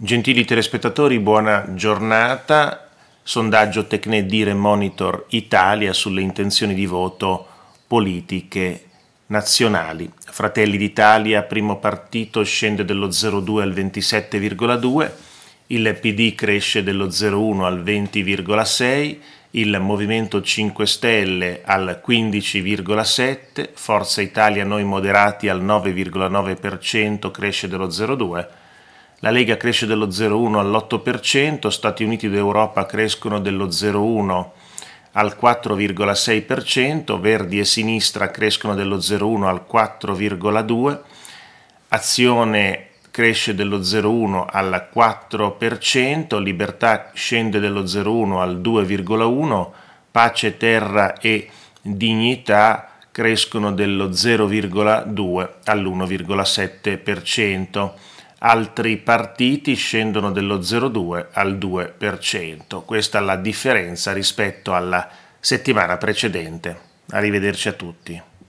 Gentili telespettatori, buona giornata. Sondaggio Tecnedire Monitor Italia sulle intenzioni di voto politiche nazionali. Fratelli d'Italia, primo partito, scende dello 0,2 al 27,2, il PD cresce dello 0,1 al 20,6, il Movimento 5 Stelle al 15,7, Forza Italia Noi Moderati al 9,9%, cresce dello 0,2 la Lega cresce dello 0,1 all'8%, Stati Uniti d'Europa crescono dello 0,1 al 4,6%, Verdi e Sinistra crescono dello 0,1 al 4,2%, Azione cresce dello 0,1 al 4%, Libertà scende dello 0,1 al 2,1%, Pace, Terra e Dignità crescono dello 0,2 all'1,7% altri partiti scendono dallo 0,2 al 2%. Questa è la differenza rispetto alla settimana precedente. Arrivederci a tutti.